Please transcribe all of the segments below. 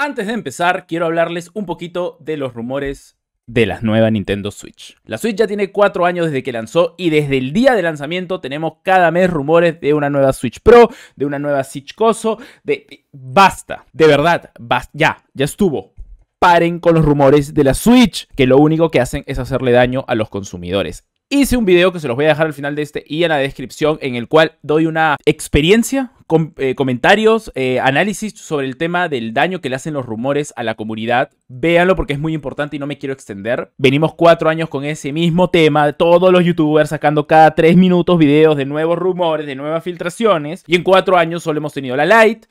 Antes de empezar, quiero hablarles un poquito de los rumores de la nueva Nintendo Switch. La Switch ya tiene 4 años desde que lanzó y desde el día de lanzamiento tenemos cada mes rumores de una nueva Switch Pro, de una nueva Switch Coso, de... Basta, de verdad, ya, ya estuvo. Paren con los rumores de la Switch, que lo único que hacen es hacerle daño a los consumidores. Hice un video que se los voy a dejar al final de este y en la descripción en el cual doy una experiencia eh, comentarios, eh, análisis sobre el tema del daño que le hacen los rumores a la comunidad. Véanlo porque es muy importante y no me quiero extender. Venimos cuatro años con ese mismo tema, todos los youtubers sacando cada tres minutos videos de nuevos rumores, de nuevas filtraciones. Y en cuatro años solo hemos tenido la light.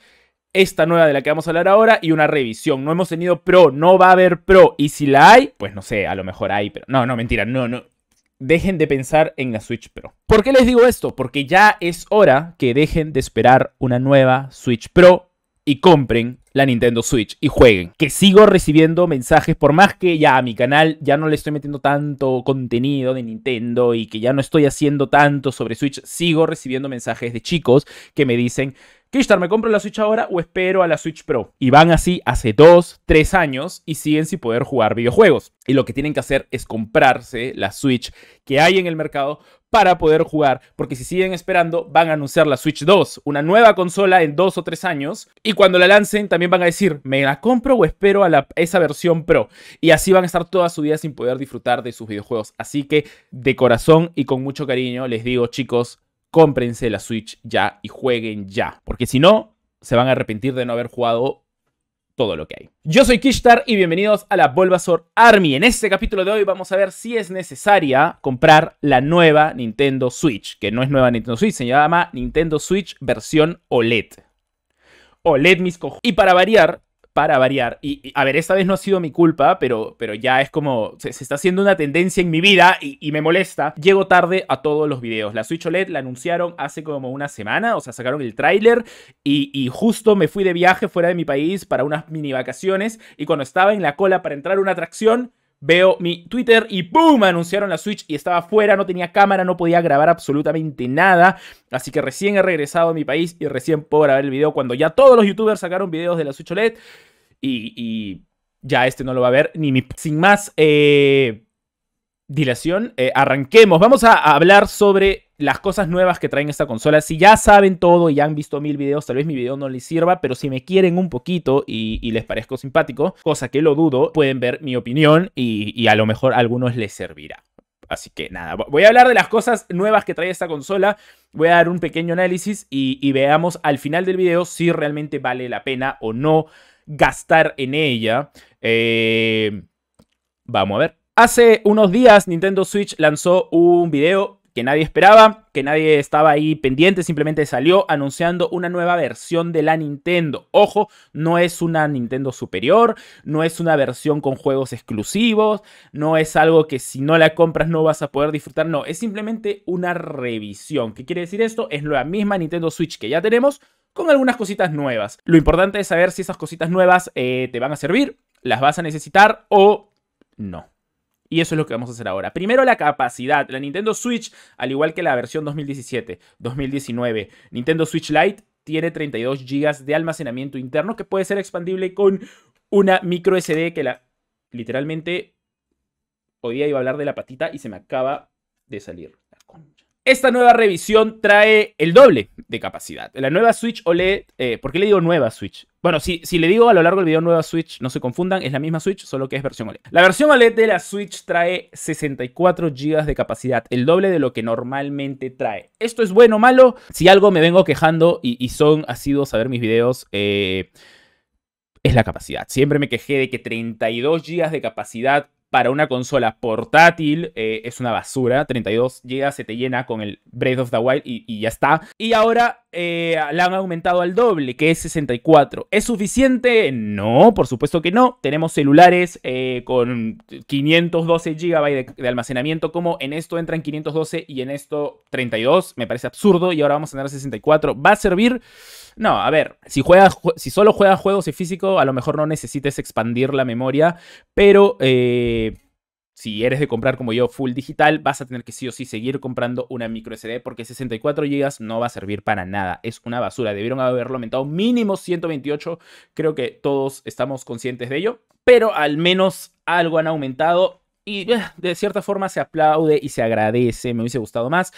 Esta nueva de la que vamos a hablar ahora y una revisión. No hemos tenido pro, no va a haber pro. Y si la hay, pues no sé, a lo mejor hay, pero no, no, mentira, no, no dejen de pensar en la Switch Pro. ¿Por qué les digo esto? Porque ya es hora que dejen de esperar una nueva Switch Pro y compren la Nintendo Switch y jueguen. Que sigo recibiendo mensajes, por más que ya a mi canal ya no le estoy metiendo tanto contenido de Nintendo y que ya no estoy haciendo tanto sobre Switch, sigo recibiendo mensajes de chicos que me dicen, Kishtar, ¿me compro la Switch ahora o espero a la Switch Pro? Y van así hace dos, tres años y siguen sin poder jugar videojuegos. Y lo que tienen que hacer es comprarse la Switch que hay en el mercado para poder jugar, porque si siguen esperando van a anunciar la Switch 2, una nueva consola en dos o tres años, y cuando la lancen también van a decir, ¿me la compro o espero a esa versión Pro? Y así van a estar toda su vida sin poder disfrutar de sus videojuegos. Así que de corazón y con mucho cariño les digo chicos, cómprense la Switch ya y jueguen ya, porque si no, se van a arrepentir de no haber jugado todo lo que hay. Yo soy Kishtar y bienvenidos a la Bulbasaur Army. En este capítulo de hoy vamos a ver si es necesaria comprar la nueva Nintendo Switch, que no es nueva Nintendo Switch, se llama Nintendo Switch versión OLED. OLED mis cojones. Y para variar, para variar. Y, a ver, esta vez no ha sido mi culpa, pero, pero ya es como, se, está haciendo una tendencia en mi vida y, me molesta. Llego tarde a todos los videos. La Switch OLED la anunciaron hace como una semana, o sea, sacaron el tráiler y, justo me fui de viaje fuera de mi país para unas mini vacaciones y cuando estaba en la cola para entrar a una atracción... Veo mi Twitter y ¡boom! Anunciaron la Switch y estaba fuera, no tenía cámara, no podía grabar absolutamente nada. Así que recién he regresado a mi país y recién puedo grabar el video cuando ya todos los youtubers sacaron videos de la Switch OLED y, ya este no lo va a ver ni mi... Sin más eh, dilación, eh, arranquemos. Vamos a hablar sobre las cosas nuevas que traen esta consola. Si ya saben todo y ya han visto mil videos, tal vez mi video no les sirva, pero si me quieren un poquito y, les parezco simpático, cosa que lo dudo, pueden ver mi opinión y, a lo mejor a algunos les servirá. Así que nada, voy a hablar de las cosas nuevas que trae esta consola, voy a dar un pequeño análisis y veamos al final del video si realmente vale la pena o no gastar en ella. Eh, vamos a ver. Hace unos días Nintendo Switch lanzó un video que nadie esperaba, que nadie estaba ahí pendiente, simplemente salió anunciando una nueva versión de la Nintendo. Ojo, no es una Nintendo superior, no es una versión con juegos exclusivos, no es algo que si no la compras no vas a poder disfrutar, no, es simplemente una revisión. ¿Qué quiere decir esto? Es la misma Nintendo Switch que ya tenemos, con algunas cositas nuevas. Lo importante es saber si esas cositas nuevas eh, te van a servir, las vas a necesitar o no. Y eso es lo que vamos a hacer ahora. Primero la capacidad. La Nintendo Switch, al igual que la versión 2017, 2019, Nintendo Switch Lite tiene 32 GB de almacenamiento interno que puede ser expandible con una micro SD que la literalmente hoy iba a hablar de la patita y se me acaba de salir. Esta nueva revisión trae el doble de capacidad. La nueva Switch OLED, eh, ¿por qué le digo nueva Switch? Bueno, si, si, le digo a lo largo del video nueva Switch, no se confundan, es la misma Switch, solo que es versión OLED. La versión OLED de la Switch trae 64 GB de capacidad, el doble de lo que normalmente trae. ¿Esto es bueno o malo? Si algo me vengo quejando y, son asiduos a ver mis videos, eh, es la capacidad. Siempre me quejé de que 32 GB de capacidad para una consola portátil eh, es una basura. 32 GB se te llena con el Breath of the Wild y, ya está. Y ahora eh, la han aumentado al doble, que es 64. ¿Es suficiente? No, por supuesto que no. Tenemos celulares eh, con 512 GB de, almacenamiento, como en esto entran 512 y en esto 32. Me parece absurdo y ahora vamos a tener 64. ¿Va a servir? No, a ver, si, juegas, si solo juegas juegos y físico, a lo mejor no necesites expandir la memoria, pero... Eh, si eres de comprar como yo full digital, vas a tener que sí o sí seguir comprando una micro SD porque 64 GB no va a servir para nada. Es una basura. Debieron haberlo aumentado mínimo 128. Creo que todos estamos conscientes de ello. Pero al menos algo han aumentado y eh, de cierta forma se aplaude y se agradece. Me hubiese gustado más.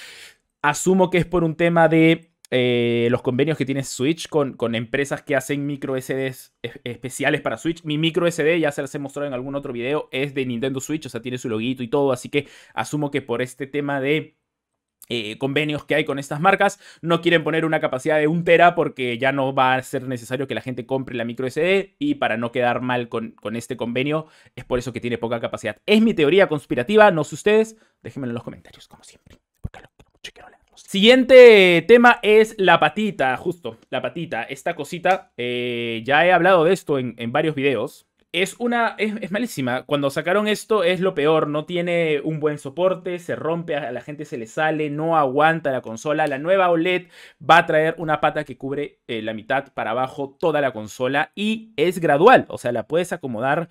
Asumo que es por un tema de eh, los convenios que tiene Switch con, con empresas que hacen micro SDs especiales para Switch. Mi micro SD, ya se las he mostrado en algún otro video, es de Nintendo Switch, o sea, tiene su loguito y todo, así que asumo que por este tema de... Eh, convenios que hay con estas marcas. No quieren poner una capacidad de un tera porque ya no va a ser necesario que la gente compre la micro SD y para no quedar mal con, con este convenio es por eso que tiene poca capacidad. Es mi teoría conspirativa, no sé ustedes. Déjenmelo en los comentarios, como siempre, porque lo quiero mucho y Siguiente tema es la patita, justo, la patita. Esta cosita, eh, ya he hablado de esto en, varios videos. Es una. Es, malísima. Cuando sacaron esto es lo peor. No tiene un buen soporte. Se rompe, a la gente se le sale. No aguanta la consola. La nueva OLED va a traer una pata que cubre eh, la mitad para abajo toda la consola. Y es gradual. O sea, la puedes acomodar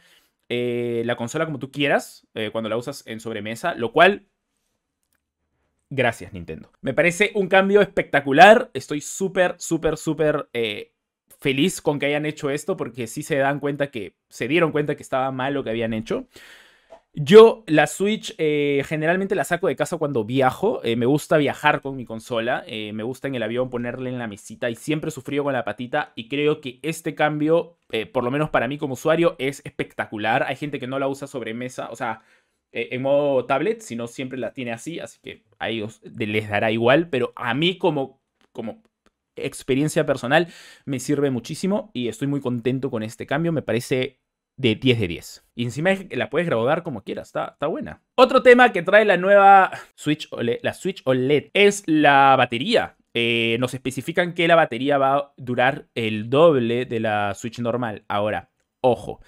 eh, la consola como tú quieras. cuando la usas en sobremesa. Lo cual Gracias, Nintendo. Me parece un cambio espectacular. Estoy súper, súper, súper eh, feliz con que hayan hecho esto porque sí se dan cuenta que se dieron cuenta que estaba mal lo que habían hecho. Yo la Switch eh, generalmente la saco de casa cuando viajo. Eh, me gusta viajar con mi consola. me gusta en el avión ponerla en la mesita y siempre sufrió con la patita. Y creo que este cambio, por lo menos para mí como usuario, es espectacular. Hay gente que no la usa sobre mesa. O sea, eh, en modo tablet, si siempre la tiene así, así que a ellos les dará igual, pero a mí como, como experiencia personal me sirve muchísimo y estoy muy contento con este cambio, me parece de 10 de 10. Y encima la puedes grabar como quieras, está, está buena. Otro tema que trae la nueva Switch OLED, la Switch OLED es la batería. Eh, nos especifican que la batería va a durar el doble de la Switch normal. Ahora, ojo,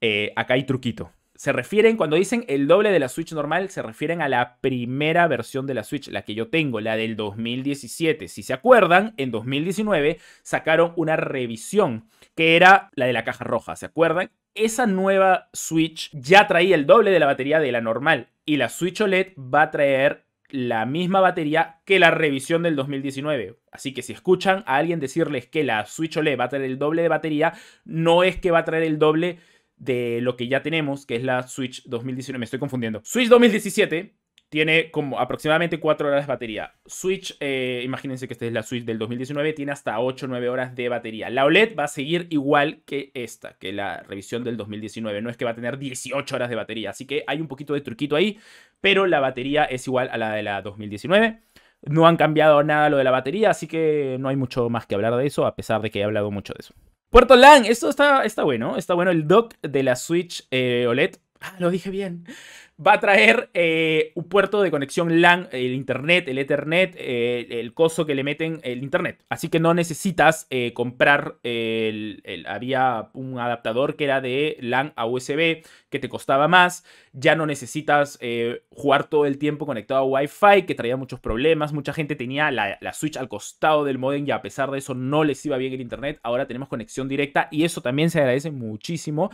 eh, acá hay truquito se refieren, cuando dicen el doble de la Switch normal, se refieren a la primera versión de la Switch, la que yo tengo, la del 2017. Si se acuerdan, en 2019 sacaron una revisión que era la de la caja roja, ¿se acuerdan? Esa nueva Switch ya traía el doble de la batería de la normal y la Switch OLED va a traer la misma batería que la revisión del 2019. Así que si escuchan a alguien decirles que la Switch OLED va a traer el doble de batería, no es que va a traer el doble de lo que ya tenemos, que es la Switch 2019. Me estoy confundiendo. Switch 2017 tiene como aproximadamente 4 horas de batería. Switch, eh, imagínense que esta es la Switch del 2019, tiene hasta 8 o 9 horas de batería. La OLED va a seguir igual que esta, que la revisión del 2019. No es que va a tener 18 horas de batería, así que hay un poquito de truquito ahí, pero la batería es igual a la de la 2019. No han cambiado nada lo de la batería, así que no hay mucho más que hablar de eso, a pesar de que he hablado mucho de eso. Puerto LAN, esto está, está bueno, está bueno. El dock de la Switch eh, OLED. Ah, lo dije bien va a traer eh, un puerto de conexión LAN, el Internet, el Ethernet, eh, el coso que le meten el Internet. Así que no necesitas eh, comprar, el, había un adaptador que era de LAN a USB que te costaba más. Ya no necesitas jugar todo el tiempo conectado a Wi-Fi que traía muchos problemas. Mucha gente tenía la, Switch al costado del modem y a pesar de eso no les iba bien el Internet. Ahora tenemos conexión directa y eso también se agradece muchísimo.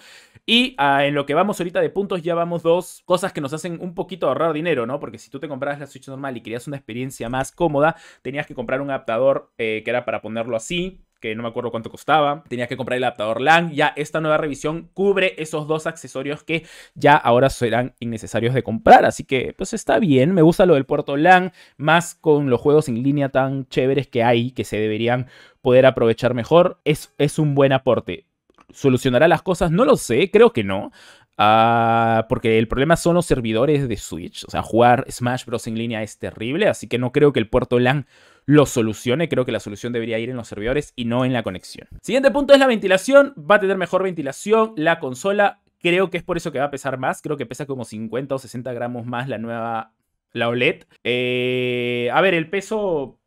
Y ah, en lo que vamos ahorita de puntos ya vamos dos cosas que nos hacen un poquito ahorrar dinero, ¿no? Porque si tú te comprabas la Switch normal y querías una experiencia más cómoda, tenías que comprar un adaptador eh, que era para ponerlo así, que no me acuerdo cuánto costaba. Tenías que comprar el adaptador LAN. Ya esta nueva revisión cubre esos dos accesorios que ya ahora serán innecesarios de comprar. Así que, pues está bien. Me gusta lo del puerto LAN, más con los juegos en línea tan chéveres que hay, que se deberían poder aprovechar mejor. Es, es un buen aporte. ¿Solucionará las cosas? No lo sé, creo que no. Ah, porque el problema son los servidores de Switch. O sea, jugar Smash Bros. en línea es terrible, así que no creo que el puerto LAN lo solucione. Creo que la solución debería ir en los servidores y no en la conexión. Siguiente punto es la ventilación. Va a tener mejor ventilación la consola. Creo que es por eso que va a pesar más. Creo que pesa como 50 o 60 gramos más la nueva, la OLED. Eh, a ver, el peso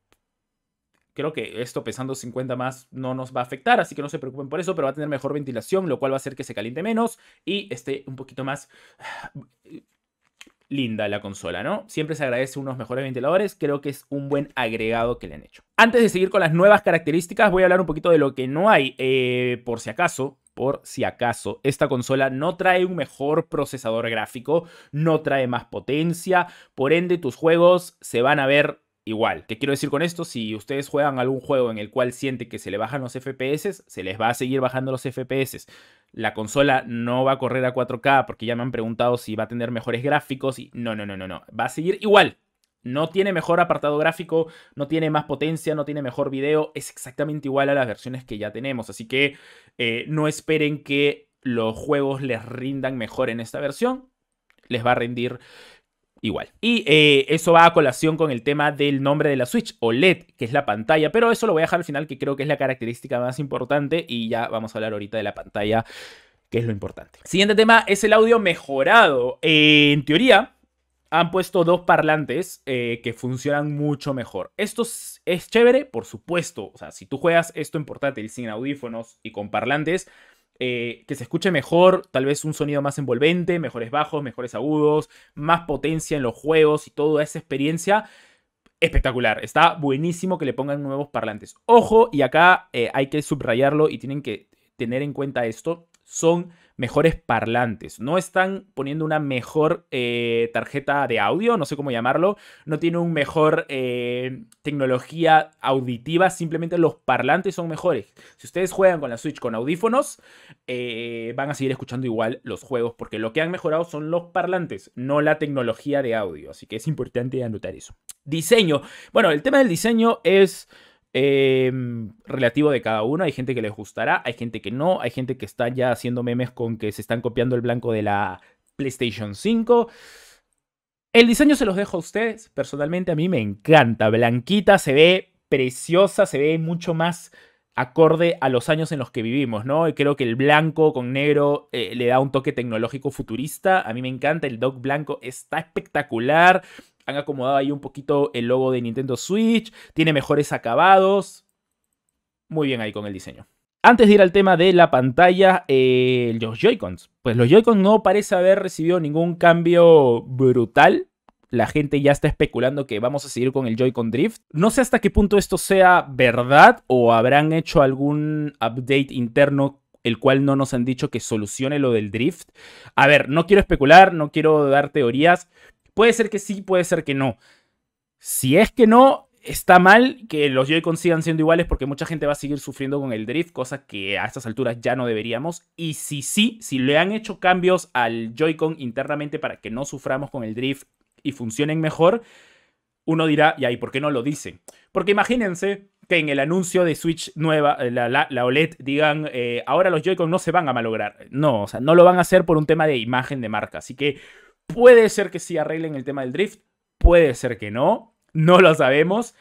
creo que esto pesando 50 más no nos va a afectar, así que no se preocupen por eso, pero va a tener mejor ventilación, lo cual va a hacer que se caliente menos y esté un poquito más eh, linda la consola, ¿no? Siempre se agradece unos mejores ventiladores, creo que es un buen agregado que le han hecho. Antes de seguir con las nuevas características, voy a hablar un poquito de lo que no hay, eh, por si acaso, por si acaso. Esta consola no trae un mejor procesador gráfico, no trae más potencia, por ende tus juegos se van a ver Igual, ¿qué quiero decir con esto? Si ustedes juegan algún juego en el cual siente que se le bajan los FPS, se les va a seguir bajando los FPS. La consola no va a correr a 4K porque ya me han preguntado si va a tener mejores gráficos y no, no, no, no, no, va a seguir igual. No tiene mejor apartado gráfico, no tiene más potencia, no tiene mejor video, es exactamente igual a las versiones que ya tenemos, así que eh, no esperen que los juegos les rindan mejor en esta versión, les va a rendir igual. Y eh, eso va a colación con el tema del nombre de la Switch, OLED, que es la pantalla, pero eso lo voy a dejar al final, que creo que es la característica más importante y ya vamos a hablar ahorita de la pantalla, que es lo importante. Siguiente tema es el audio mejorado. Eh, en teoría, han puesto dos parlantes eh, que funcionan mucho mejor. Esto es, chévere, por supuesto. O sea, si tú juegas esto importante portátil sin audífonos y con parlantes eh, que se escuche mejor, tal vez un sonido más envolvente, mejores bajos, mejores agudos, más potencia en los juegos y toda esa experiencia. Espectacular, está buenísimo que le pongan nuevos parlantes. Ojo, y acá eh, hay que subrayarlo y tienen que tener en cuenta esto, son mejores parlantes. No están poniendo una mejor eh, tarjeta de audio, no sé cómo llamarlo. No tiene un mejor eh, tecnología auditiva, simplemente los parlantes son mejores. Si ustedes juegan con la Switch con audífonos, eh, van a seguir escuchando igual los juegos, porque lo que han mejorado son los parlantes, no la tecnología de audio. Así que es importante anotar eso. Diseño. Bueno, el tema del diseño es... Em, relativo de cada uno. Hay gente que les gustará, hay gente que no, hay gente que está ya haciendo memes con que se están copiando el blanco de la PlayStation 5. El diseño se los dejo a ustedes. Personalmente a mí me encanta. Blanquita se ve preciosa, se ve mucho más acorde a los años en los que vivimos, ¿no? Y creo que el blanco con negro eh, le da un toque tecnológico futurista. A mí me encanta, el dog blanco está espectacular han acomodado ahí un poquito el logo de Nintendo Switch, tiene mejores acabados. Muy bien ahí con el diseño. Antes de ir al tema de la pantalla, eh, los Joy-Cons. Pues los Joy-Cons no parece haber recibido ningún cambio brutal. La gente ya está especulando que vamos a seguir con el Joy-Con Drift. No sé hasta qué punto esto sea verdad o habrán hecho algún update interno el cual no nos han dicho que solucione lo del drift. A ver, no quiero especular, no quiero dar teorías, Puede ser que sí, puede ser que no. Si es que no, está mal que los Joy-Con sigan siendo iguales porque mucha gente va a seguir sufriendo con el drift, cosa que a estas alturas ya no deberíamos. Y si sí, si le han hecho cambios al Joy-Con internamente para que no suframos con el drift y funcionen mejor, uno dirá, y ahí, por qué no lo dicen. Porque imagínense que en el anuncio de Switch nueva, eh, la, OLED, digan, eh, ahora los Joy-Con no se van a malograr. No, o sea, no lo van a hacer por un tema de imagen de marca. Así que Puede ser que sí arreglen el tema del drift, puede ser que no, no lo sabemos.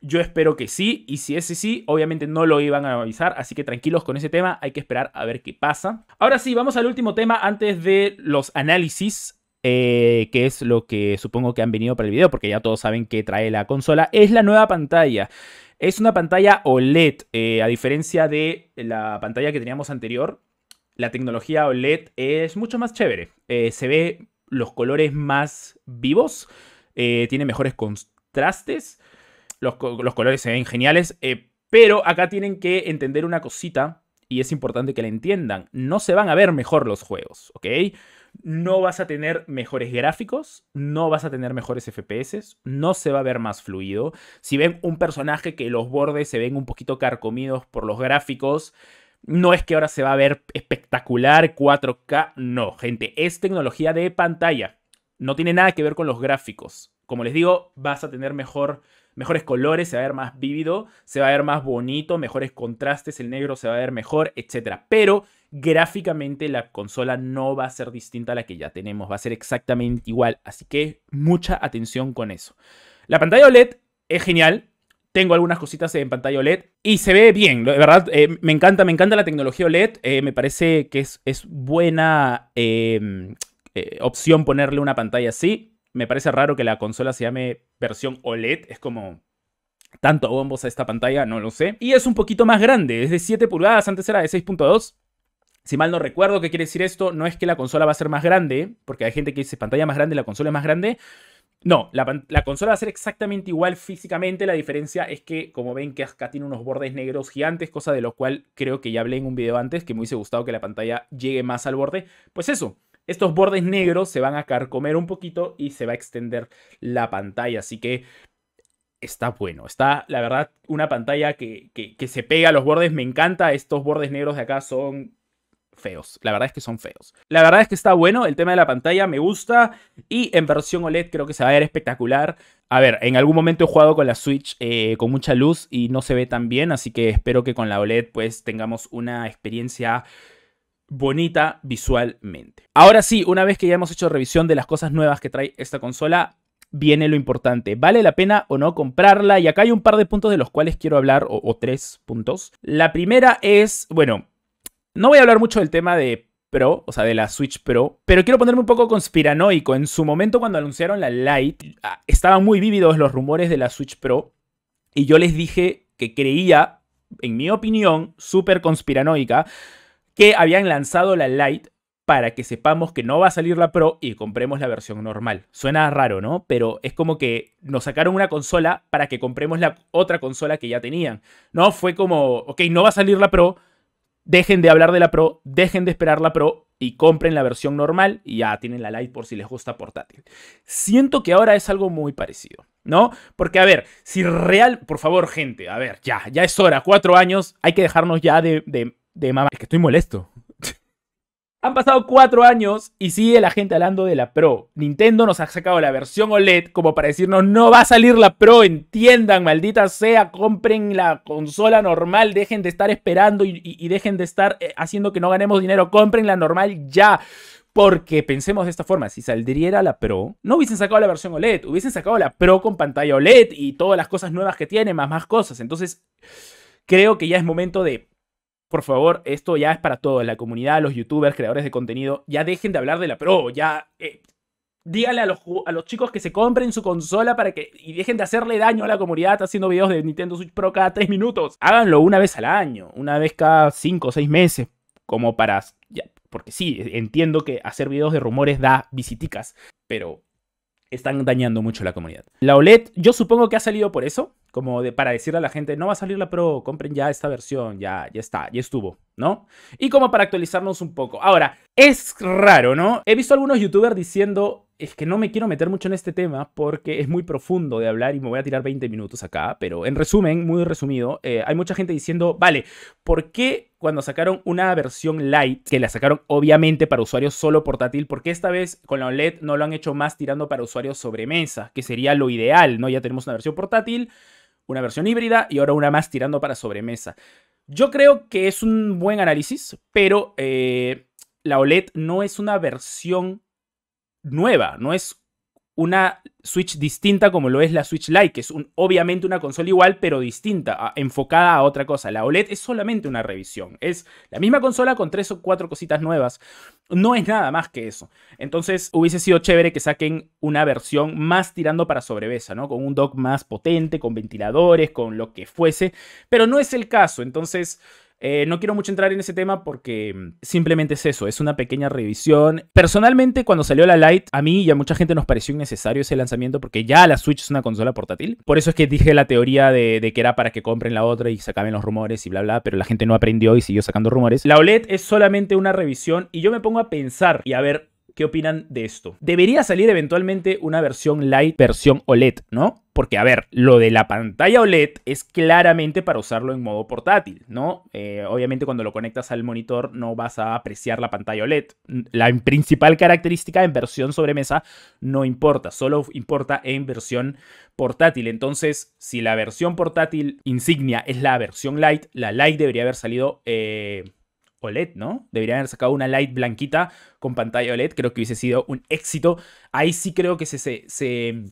Yo espero que sí, y si ese sí, obviamente no lo iban a avisar, así que tranquilos con ese tema, hay que esperar a ver qué pasa. Ahora sí, vamos al último tema antes de los análisis, eh, que es lo que supongo que han venido para el video, porque ya todos saben que trae la consola, es la nueva pantalla. Es una pantalla OLED, eh, a diferencia de la pantalla que teníamos anterior, la tecnología OLED es mucho más chévere. Eh, se ve los colores más vivos, eh, tiene mejores contrastes, los, colores se ven geniales, eh, pero acá tienen que entender una cosita y es importante que la entiendan. No se van a ver mejor los juegos, ¿ok? No vas a tener mejores gráficos, no vas a tener mejores FPS, no se va a ver más fluido. Si ven un personaje que los bordes se ven un poquito carcomidos por los gráficos, no es que ahora se va a ver espectacular 4K, no, gente, es tecnología de pantalla. No tiene nada que ver con los gráficos. Como les digo, vas a tener mejores colores, se va a ver más vívido, se va a ver más bonito, mejores contrastes, el negro se va a ver mejor, etc. Pero gráficamente la consola no va a ser distinta a la que ya tenemos, va a ser exactamente igual. Así que mucha atención con eso. La pantalla OLED es genial, tengo algunas cositas en pantalla OLED y se ve bien, de verdad, eh, me encanta, me encanta la tecnología OLED, eh, me parece que es, es buena em, eh, opción ponerle una pantalla así. Me parece raro que la consola se llame versión OLED, es como tanto bombos a esta pantalla, no lo sé. Y es un poquito más grande, es de 7 pulgadas, antes era de 6.2. Si mal no recuerdo qué quiere decir esto, no es que la consola va a ser más grande, porque hay gente que dice pantalla más grande, la consola es más grande. No, la, consola va a ser exactamente igual físicamente. La diferencia es que, como ven, que acá tiene unos bordes negros gigantes, cosa de lo cual creo que ya hablé en un video antes, que me hubiese gustado que la pantalla llegue más al borde. Pues eso, estos bordes negros se van a carcomer un poquito y se va a extender la pantalla. Así que está bueno. Está, la verdad, una pantalla que, que, que se pega a los bordes. Me encanta. Estos bordes negros de acá son feos. La verdad es que son feos. La verdad es que está bueno, el tema de la pantalla me gusta y en versión OLED creo que se va a ver espectacular. A ver, en algún momento he jugado con la Switch eh, con mucha luz y no se ve tan bien, así que espero que con la OLED pues tengamos una experiencia bonita visualmente. Ahora sí, una vez que ya hemos hecho revisión de las cosas nuevas que trae esta consola, viene lo importante. ¿Vale la pena o no comprarla? Y acá hay un par de puntos de los cuales quiero hablar, o tres puntos. La primera es, bueno, no voy a hablar mucho del tema de Pro, o sea, de la Switch Pro, pero quiero ponerme un poco conspiranoico. En su momento cuando anunciaron la Lite, ah, estaban muy vívidos los rumores de la Switch Pro y yo les dije que creía, en mi opinión, súper conspiranoica, que habían lanzado la Lite para que sepamos que no va a salir la Pro y compremos la versión normal. Suena raro, ¿no? Pero es como que nos sacaron una consola para que compremos la otra consola que ya tenían. No, fue como, ok, no va a salir la Pro, Dejen de hablar de la Pro, dejen de esperar la Pro y compren la versión normal y ya tienen la Lite por si les gusta portátil. Siento que ahora es algo muy parecido, ¿no? Porque a ver, si real, por favor gente, a ver, ya, ya es hora, cuatro años, hay que dejarnos ya de, de, de mamá. Es que estoy molesto. Han pasado cuatro años y sigue la gente hablando de la Pro. Nintendo nos ha sacado la versión OLED como para decirnos no va a salir la Pro, entiendan, maldita sea, compren la consola normal, dejen de estar esperando y, dejen de estar eh, haciendo que no ganemos dinero, compren la normal ya. Porque pensemos de esta forma, si saldriera la Pro, no hubiesen sacado la versión OLED, hubiesen sacado la Pro con pantalla OLED y todas las cosas nuevas que tiene, más más cosas. Entonces, creo que ya es momento de por favor, esto ya es para todos, la comunidad, los youtubers, creadores de contenido, ya dejen de hablar de la Pro, ya... Eh, díganle a los, a los, chicos que se compren su consola para que y dejen de hacerle daño a la comunidad haciendo videos de Nintendo Switch Pro cada 3 minutos. Háganlo una vez al año, una vez cada 5 o 6 meses, como para... porque sí, e, entiendo que hacer videos de rumores da visiticas, pero están dañando mucho a la comunidad. La OLED, yo supongo que ha salido por eso, como para decirle a la gente, no va a salir la Pro, compren ya esta versión, ya, ya está, ya estuvo, ¿no? Y como para actualizarnos un poco. Ahora, es raro, ¿no? He visto algunos youtubers diciendo, es que no me quiero meter mucho en este tema porque es muy profundo de hablar y me voy a tirar 20 minutos acá, pero en resumen, muy resumido, eh, hay mucha gente diciendo, vale, ¿por qué cuando sacaron una versión light, que la sacaron obviamente para usuarios solo portátil, porque esta vez con la OLED no lo han hecho más tirando para usuarios sobre mesa, que sería lo ideal, ¿no? Ya tenemos una versión portátil una versión híbrida y ahora una más tirando para sobremesa. Yo creo que es un buen análisis, pero eh, la OLED no es una versión nueva, no es una Switch distinta como lo es la Switch Lite, que es obviamente una consola igual pero distinta, enfocada a otra cosa. La OLED es solamente una revisión, es la misma consola con tres o cuatro cositas nuevas, no es nada más que eso. Entonces hubiese sido chévere que saquen una versión más tirando para sobrevesa, ¿no? Con un dock más potente, con ventiladores, con lo que fuese, pero no es el caso, entonces... Eh, no quiero mucho entrar en ese tema porque mm, simplemente es eso, es una pequeña revisión. Personalmente, cuando salió la Lite, a mí y a mucha gente nos pareció innecesario ese lanzamiento porque ya la Switch es una consola portátil. Por eso es que dije la teoría de, de que era para que compren la otra y se acaben los rumores y bla, bla, pero la gente no aprendió y siguió sacando rumores. La OLED es solamente una revisión y yo me pongo a pensar y a ver ¿Qué opinan de esto? Debería salir eventualmente una versión light, versión OLED, ¿no? Porque, a ver, lo de la pantalla OLED es claramente para usarlo en modo portátil, ¿no? Eh, obviamente cuando lo conectas al monitor no vas a apreciar la pantalla OLED. La principal característica en versión sobremesa no importa, solo importa en versión portátil. Entonces, si la versión portátil insignia es la versión light, la light debería haber salido... Eh, OLED, ¿no? Deberían haber sacado una light blanquita con pantalla OLED, creo que hubiese sido un éxito. Ahí sí creo que se, se, se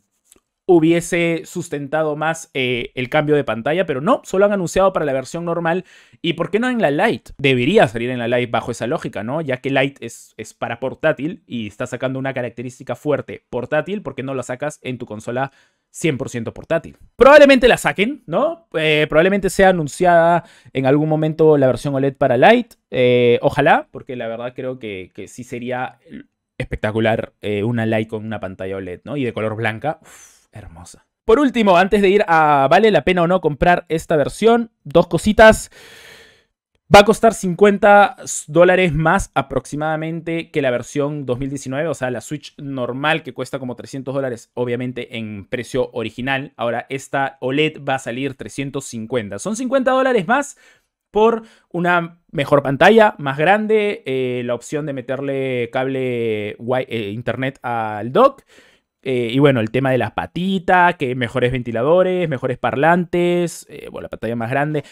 hubiese sustentado más eh, el cambio de pantalla, pero no, solo han anunciado para la versión normal. ¿Y por qué no en la Lite? Debería salir en la Lite bajo esa lógica, ¿no? Ya que Lite es, es para portátil y está sacando una característica fuerte portátil, ¿por qué no la sacas en tu consola 100% portátil. Probablemente la saquen, ¿no? Eh, probablemente sea anunciada en algún momento la versión OLED para Lite. Eh, ojalá, porque la verdad creo que, sí sería espectacular una Lite con una pantalla OLED, ¿no? Y de color blanca. ¡uff! hermosa. Por último, antes de ir a vale la pena o no comprar esta versión, dos cositas. Va a costar 50 dólares más aproximadamente que la versión 2019, o sea, la Switch normal que cuesta como 300 dólares, obviamente en precio original. Ahora, esta OLED va a salir 350. Son 50 dólares más por una mejor pantalla, más grande, eh, la opción de meterle cable eh, internet al dock. Eh, y bueno, el tema de las patitas, que mejores ventiladores, mejores parlantes, eh, bueno, la pantalla más grande.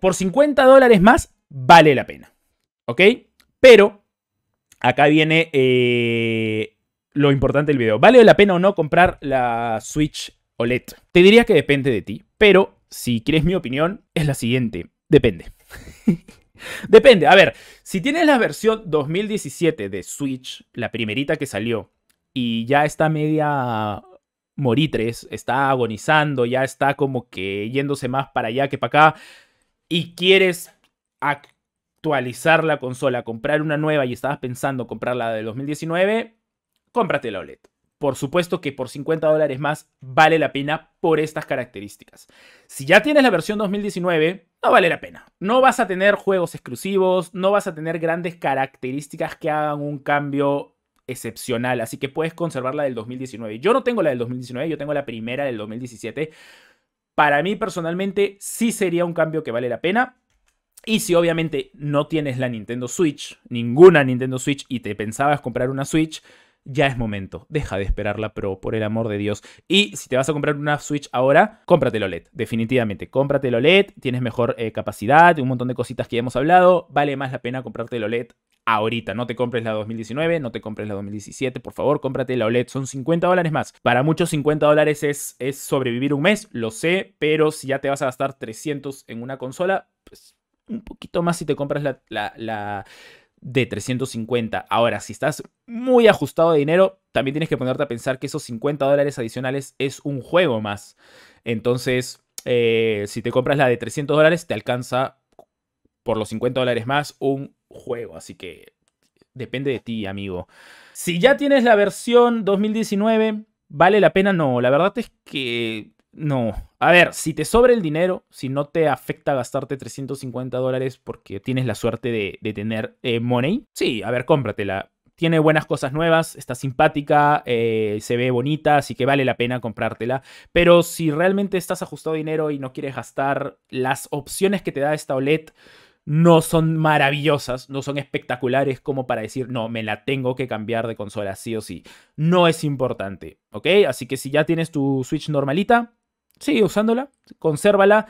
Por 50 dólares más vale la pena. ¿Ok? Pero acá viene eh, lo importante del video. ¿Vale la pena o no comprar la Switch OLED? Te diría que depende de ti, pero si quieres mi opinión, es la siguiente. Depende. depende. A ver, si tienes la versión 2017 de Switch, la primerita que salió, y ya está media moritres, está agonizando, ya está como que yéndose más para allá que para acá y quieres actualizar la consola, comprar una nueva y estabas pensando comprar la de 2019, cómprate la OLED. Por supuesto que por 50 dólares más vale la pena por estas características. Si ya tienes la versión 2019, no vale la pena. No vas a tener juegos exclusivos, no vas a tener grandes características que hagan un cambio excepcional, así que puedes conservar la del 2019. Yo no tengo la del 2019, yo tengo la primera del 2017. Para mí personalmente sí sería un cambio que vale la pena. Y si obviamente no tienes la Nintendo Switch, ninguna Nintendo Switch, y te pensabas comprar una Switch, ya es momento. Deja de esperar la Pro, por el amor de Dios. Y si te vas a comprar una Switch ahora, cómprate el OLED, definitivamente. Cómprate el OLED, tienes mejor eh, capacidad, un montón de cositas que ya hemos hablado. Vale más la pena comprarte el OLED ahorita. No te compres la 2019, no te compres la 2017, por favor, cómprate la OLED. Son 50 dólares más. Para muchos 50 dólares es, es sobrevivir un mes, lo sé, pero si ya te vas a gastar 300 en una consola, pues un poquito más si te compras la, la de 350. Ahora, si estás muy ajustado de dinero, también tienes que ponerte a pensar que esos 50 dólares adicionales es un juego más. Entonces, eh, si te compras la de 300 dólares, te alcanza por los 50 dólares más un juego. Así que depende de ti, amigo. Si ya tienes la versión 2019, ¿vale la pena? No, la verdad es que no, a ver, si te sobra el dinero, si no te afecta gastarte 350 dólares porque tienes la suerte de, tener eh, money, sí, a ver, cómpratela. Tiene buenas cosas nuevas, está simpática, eh, se ve bonita, así que vale la pena comprártela. Pero si realmente estás ajustado a dinero y no quieres gastar, las opciones que te da esta OLED no son maravillosas, no son espectaculares como para decir, no, me la tengo que cambiar de consola, sí o sí. No es importante, ¿ok? Así que si ya tienes tu Switch normalita, sigue usándola, consérvala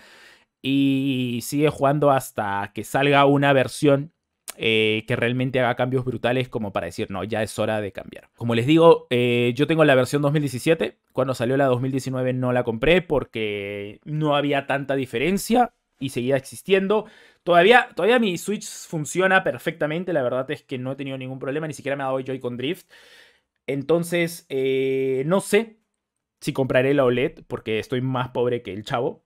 y sigue jugando hasta que salga una versión eh, que realmente haga cambios brutales como para decir, no, ya es hora de cambiar. Como les digo, eh, yo tengo la versión 2017, cuando salió la 2019 no la compré porque no había tanta diferencia y seguía existiendo. Todavía, todavía mi Switch funciona perfectamente, la verdad es que no he tenido ningún problema, ni siquiera me ha dado Joy con Drift. Entonces, eh, no sé si compraré la OLED porque estoy más pobre que el chavo.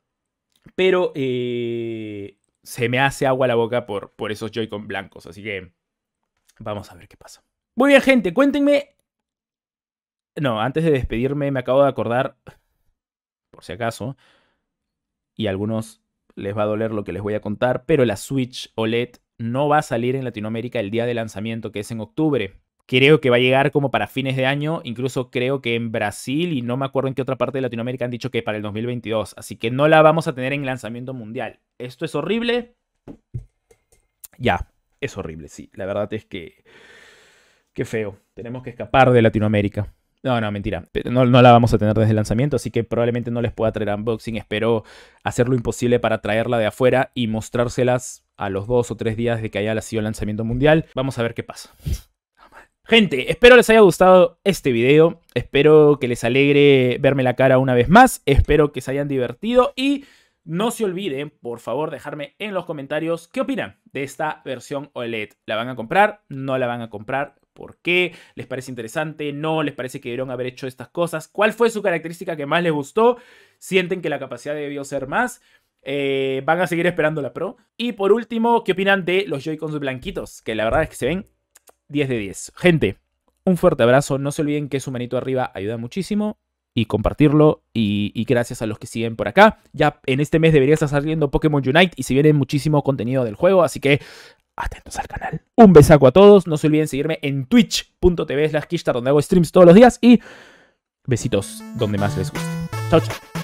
Pero eh, se me hace agua la boca por, por esos Joy-Con blancos. Así que vamos a ver qué pasa. Muy bien, gente, cuéntenme. No, antes de despedirme, me acabo de acordar, por si acaso, y a algunos les va a doler lo que les voy a contar, pero la Switch OLED no va a salir en Latinoamérica el día de lanzamiento, que es en octubre. Creo que va a llegar como para fines de año, incluso creo que en Brasil y no me acuerdo en qué otra parte de Latinoamérica han dicho que para el 2022, así que no la vamos a tener en lanzamiento mundial. Esto es horrible. Ya, es horrible, sí. La verdad es que qué feo. Tenemos que escapar de Latinoamérica. No, no, mentira. No, no, la vamos a tener desde el lanzamiento, así que probablemente no les pueda traer unboxing. Espero hacer lo imposible para traerla de afuera y mostrárselas a los dos o tres días de que haya sido el lanzamiento mundial. Vamos a ver qué pasa. Gente, espero les haya gustado este video, espero que les alegre verme la cara una vez más, espero que se hayan divertido y no se olviden, por favor, dejarme en los comentarios qué opinan de esta versión OLED. ¿La van a comprar? ¿No la van a comprar? ¿Por qué? ¿Les parece interesante? ¿No? ¿Les parece que debieron haber hecho estas cosas? ¿Cuál fue su característica que más les gustó? ¿Sienten que la capacidad debió ser más? Eh, ¿Van a seguir esperando la Pro? Y por último, ¿qué opinan de los Joy-Cons blanquitos? Que la verdad es que se ven 10 de 10. Gente, un fuerte abrazo. No se olviden que su manito arriba ayuda muchísimo. Y compartirlo. Y, gracias a los que siguen por acá. Ya en este mes debería estar saliendo Pokémon Unite. Y se viene muchísimo contenido del juego. Así que atentos al canal. Un besaco a todos. No se olviden seguirme en twitch.tv slash donde hago streams todos los días. Y besitos donde más les guste. chao.